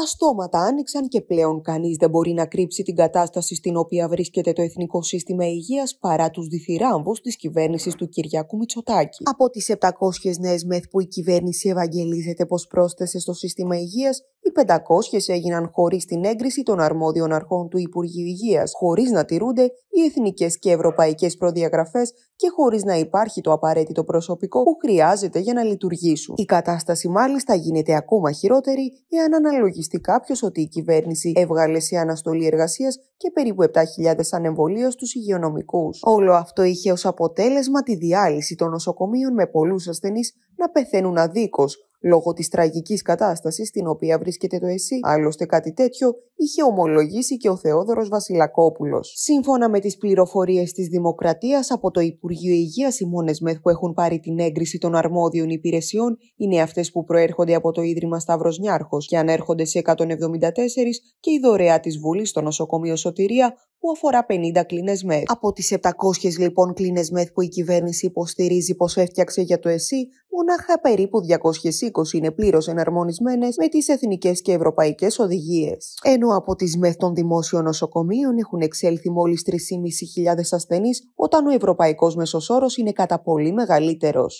Τα στόματα άνοιξαν και πλέον κανείς δεν μπορεί να κρύψει την κατάσταση στην οποία βρίσκεται το Εθνικό Σύστημα Υγείας παρά τους διθυράμβους της κυβέρνησης του Κυριάκου Μητσοτάκη. Από τις 700 νέες μεθ που η κυβέρνηση ευαγγελίζεται πως πρόσθεσε στο Σύστημα Υγείας, οι 500 έγιναν χωρίς την έγκριση των αρμόδιων αρχών του Υπουργείου Υγείας, χωρίς να τηρούνται οι εθνικές και ευρωπαϊκές προδιαγραφές και χωρίς να υπάρχει το απαραίτητο προσωπικό που χρειάζεται για να λειτουργήσουν. Η κατάσταση μάλιστα γίνεται ακόμα χειρότερη εάν αναλογιστεί ισχυριστεί κάποιος ότι η κυβέρνηση έβγαλε σε αναστολή εργασίας και περίπου 7.000 ανεμβολίε στους υγειονομικούς. Όλο αυτό είχε ως αποτέλεσμα τη διάλυση των νοσοκομείων με πολλούς ασθενείς να πεθαίνουν αδίκως λόγω της τραγικής κατάστασης στην οποία βρίσκεται το ΕΣΥ. Άλλωστε, κάτι τέτοιο είχε ομολογήσει και ο Θεόδωρος Βασιλακόπουλος. Σύμφωνα με τις πληροφορίες της Δημοκρατίας από το Υπουργείο Υγείας, οι μόνες ΜΕΘ που έχουν πάρει την έγκριση των αρμόδιων υπηρεσιών είναι αυτές που προέρχονται από το Ίδρυμα Σταύρος Νιάρχος και ανέρχονται σε 174 και η δωρεά της Βουλής στο νοσοκομείο Σωτηρία που αφορά 50 κλίνες ΜΕΘ. Από τις 700 λοιπόν κλίνες ΜΕΘ που η κυβέρνηση υποστηρίζει πως έφτιαξε για το ΕΣΥ, μονάχα περίπου 220 είναι πλήρως εναρμονισμένες με τις εθνικές και ευρωπαϊκές οδηγίες. Ενώ από τις ΜΕΘ των δημόσιων νοσοκομείων έχουν εξέλθει μόλις 3.500 ασθενείς, όταν ο ευρωπαϊκός μέσος είναι κατά πολύ μεγαλύτερος.